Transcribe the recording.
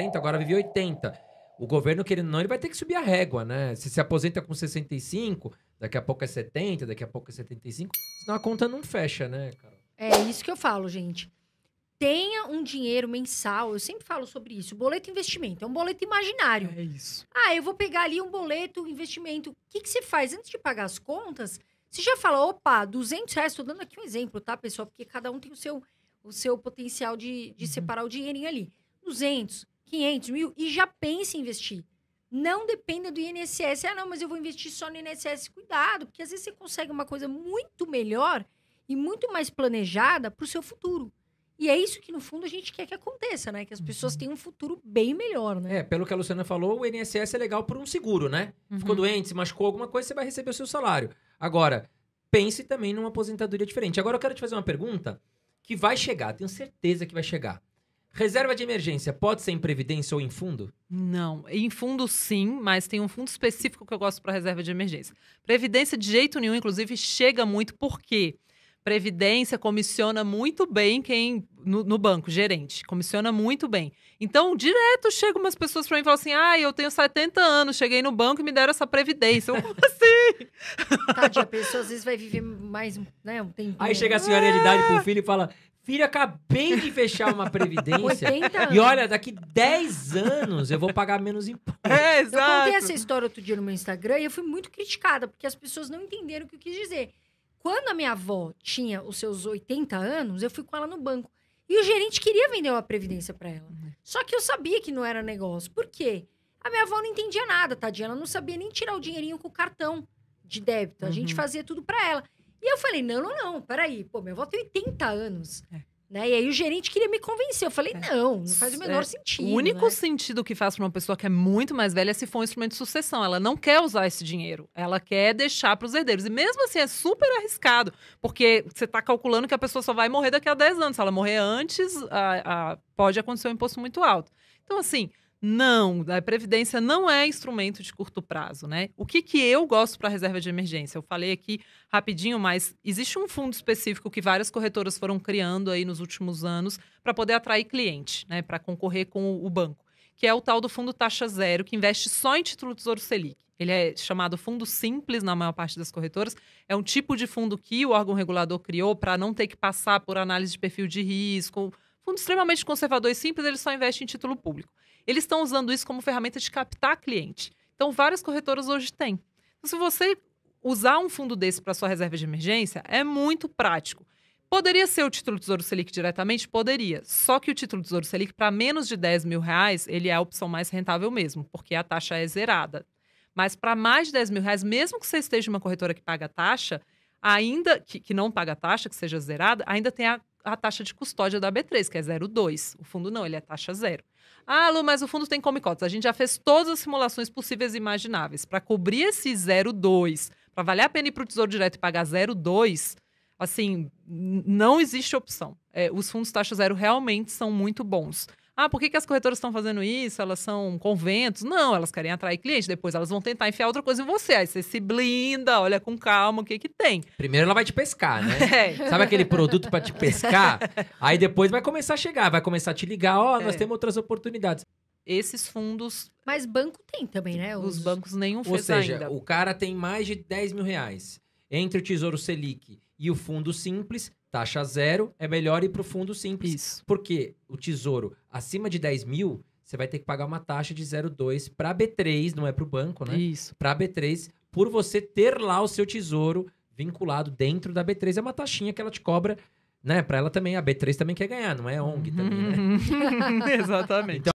70, agora vive 80. O governo, querendo não, ele vai ter que subir a régua, né? Se se aposenta com 65, daqui a pouco é 70, daqui a pouco é 75, senão a conta não fecha, né, cara É isso que eu falo, gente. Tenha um dinheiro mensal, eu sempre falo sobre isso. Boleto investimento, é um boleto imaginário. É isso. Ah, eu vou pegar ali um boleto investimento. O que, que você faz? Antes de pagar as contas, você já fala, opa, 200 reais, estou dando aqui um exemplo, tá, pessoal? Porque cada um tem o seu, o seu potencial de, de uhum. separar o dinheirinho ali. 200, 500 mil e já pense em investir. Não dependa do INSS. Ah, não, mas eu vou investir só no INSS. Cuidado, porque às vezes você consegue uma coisa muito melhor e muito mais planejada para o seu futuro. E é isso que, no fundo, a gente quer que aconteça, né? Que as pessoas uhum. tenham um futuro bem melhor, né? É, pelo que a Luciana falou, o INSS é legal por um seguro, né? Uhum. Ficou doente, se machucou alguma coisa, você vai receber o seu salário. Agora, pense também numa aposentadoria diferente. Agora eu quero te fazer uma pergunta que vai chegar, tenho certeza que vai chegar. Reserva de emergência pode ser em previdência ou em fundo? Não, em fundo sim, mas tem um fundo específico que eu gosto para reserva de emergência. Previdência de jeito nenhum, inclusive, chega muito porque previdência comissiona muito bem quem no, no banco, gerente, comissiona muito bem. Então, direto chegam umas pessoas para mim e falam assim: "Ah, eu tenho 70 anos, cheguei no banco e me deram essa previdência". Eu, como assim? Tadinha, a pessoa às vezes vai viver mais, né, um tempo. Aí chega a senhora de idade pro ah! filho e fala: Filho, acabei de fechar uma previdência. 80 anos. E olha, daqui 10 anos eu vou pagar menos imposto. É, exato. Eu contei essa história outro dia no meu Instagram e eu fui muito criticada, porque as pessoas não entenderam o que eu quis dizer. Quando a minha avó tinha os seus 80 anos, eu fui com ela no banco. E o gerente queria vender uma previdência para ela. Só que eu sabia que não era negócio. Por quê? A minha avó não entendia nada, tadinha. Ela não sabia nem tirar o dinheirinho com o cartão de débito. A uhum. gente fazia tudo para ela. E eu falei, não, não, não, peraí, pô, meu avô tem 80 anos. É. Né? E aí o gerente queria me convencer. Eu falei, é. não, não faz o menor é. sentido. O único né? sentido que faz para uma pessoa que é muito mais velha é se for um instrumento de sucessão. Ela não quer usar esse dinheiro. Ela quer deixar para os herdeiros. E mesmo assim é super arriscado, porque você está calculando que a pessoa só vai morrer daqui a 10 anos. Se ela morrer antes, a, a, pode acontecer um imposto muito alto. Então, assim, não, a previdência não é instrumento de curto prazo, né? O que, que eu gosto para reserva de emergência? Eu falei aqui rapidinho, mas existe um fundo específico que várias corretoras foram criando aí nos últimos anos para poder atrair cliente, né? Para concorrer com o banco, que é o tal do fundo taxa zero, que investe só em título do Tesouro Selic. Ele é chamado fundo simples na maior parte das corretoras. É um tipo de fundo que o órgão regulador criou para não ter que passar por análise de perfil de risco, fundo extremamente conservador e simples, ele só investe em título público. Eles estão usando isso como ferramenta de captar cliente. Então, várias corretoras hoje têm. Então, se você usar um fundo desse para sua reserva de emergência, é muito prático. Poderia ser o título do Tesouro Selic diretamente? Poderia. Só que o título do Tesouro Selic, para menos de 10 mil reais, ele é a opção mais rentável mesmo, porque a taxa é zerada. Mas para mais de 10 mil reais, mesmo que você esteja em uma corretora que paga taxa, ainda que, que não paga taxa, que seja zerada, ainda tem a a taxa de custódia da B3, que é 0,2. O fundo não, ele é taxa zero. Ah, Lu, mas o fundo tem come cotas. A gente já fez todas as simulações possíveis e imagináveis. Para cobrir esse 0,2, para valer a pena ir para o Tesouro Direto e pagar 0,2, assim, não existe opção. É, os fundos taxa zero realmente são muito bons. Ah, por que, que as corretoras estão fazendo isso? Elas são conventos? Não, elas querem atrair clientes. depois elas vão tentar enfiar outra coisa em você. Aí você se blinda, olha com calma o que que tem. Primeiro ela vai te pescar, né? É. Sabe aquele produto para te pescar? Aí depois vai começar a chegar, vai começar a te ligar, ó, oh, nós é. temos outras oportunidades esses fundos. Mas banco tem também, né? Os, os bancos nenhum fez ainda. Ou seja, ainda. o cara tem mais de 10 mil reais. Entre o Tesouro Selic e o fundo simples, taxa zero, é melhor ir para o fundo simples. Isso. Porque o tesouro acima de 10 mil, você vai ter que pagar uma taxa de 0,2 para B3, não é para o banco, né? Isso. Para B3, por você ter lá o seu tesouro vinculado dentro da B3. É uma taxinha que ela te cobra né? Para ela também, a B3 também quer ganhar, não é ONG também, né? Uhum. Exatamente. Então,